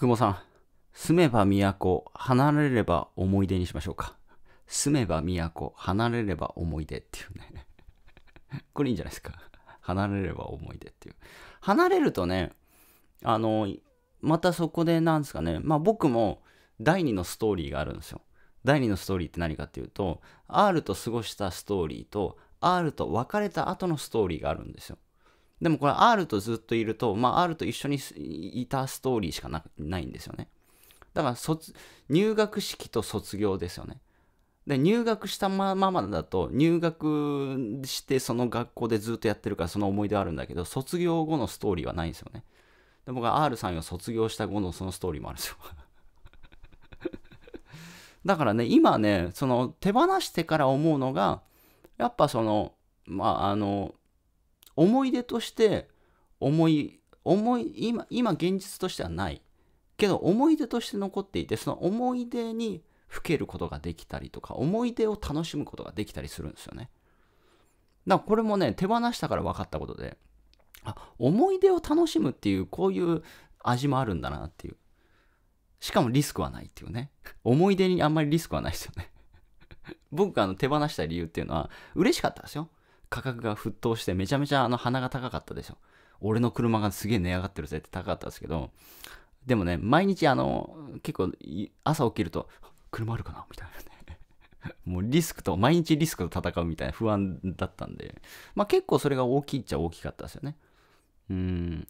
久保さん、住めば都、離れれば思い出にしましょうか。住めば都、離れれば思い出っていうね これいいんじゃないですか。離れれば思い出っていう。離れるとね、あの、またそこでなんですかね、まあ僕も第2のストーリーがあるんですよ。第2のストーリーって何かっていうと、R と過ごしたストーリーと、R と別れた後のストーリーがあるんですよ。でもこれ R とずっといると、まあ、R と一緒にいたストーリーしかなないんですよね。だから卒、入学式と卒業ですよね。で、入学したままだと、入学してその学校でずっとやってるからその思い出あるんだけど、卒業後のストーリーはないんですよね。で、僕は R さんが卒業した後のそのストーリーもあるんですよ。だからね、今ね、その手放してから思うのが、やっぱその、まあ、あの、思い出として思い思い今今現実としてはないけど思い出として残っていてその思い出にふけることができたりとか思い出を楽しむことができたりするんですよねだからこれもね手放したから分かったことであ思い出を楽しむっていうこういう味もあるんだなっていうしかもリスクはないっていうね思い出にあんまりリスクはないですよね僕があの手放した理由っていうのは嬉しかったですよ価格が沸騰してめちゃめちゃあの鼻が高かったでしょ。俺の車がすげえ値上がってるぜって高かったんですけど、でもね、毎日あの、結構朝起きると、車あるかなみたいなね。もうリスクと、毎日リスクと戦うみたいな不安だったんで、まあ結構それが大きいっちゃ大きかったですよね。うん。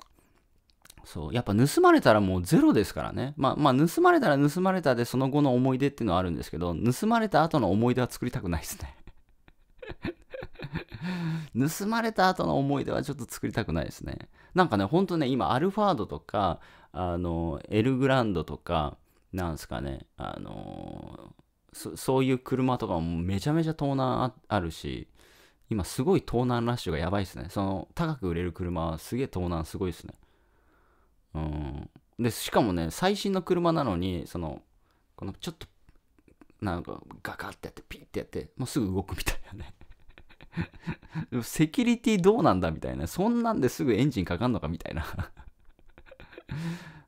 そう。やっぱ盗まれたらもうゼロですからね。まあ、まあ、盗まれたら盗まれたでその後の思い出っていうのはあるんですけど、盗まれた後の思い出は作りたくないですね。盗まれた後の思い出はちょっと作りたくないですね。なんかね、ほんとね、今、アルファードとか、あの、エルグランドとか、なんすかね、あのー、そういう車とかもめちゃめちゃ盗難あるし、今すごい盗難ラッシュがやばいですね。その、高く売れる車はすげえ盗難すごいですね。うん。で、しかもね、最新の車なのに、その、このちょっと、なんかガカってやってピッてやって、もうすぐ動くみたいなね。セキュリティどうなんだみたいな。そんなんですぐエンジンかかんのかみたいな。だか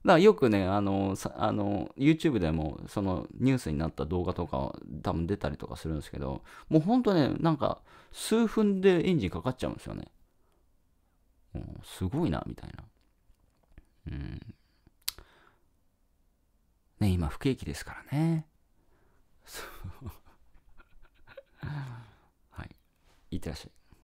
らよくね、あの、あの YouTube でも、そのニュースになった動画とか、多分出たりとかするんですけど、もうほんとね、なんか、数分でエンジンかかっちゃうんですよね。うん、すごいな、みたいな。うん。ね、今、不景気ですからね。interesting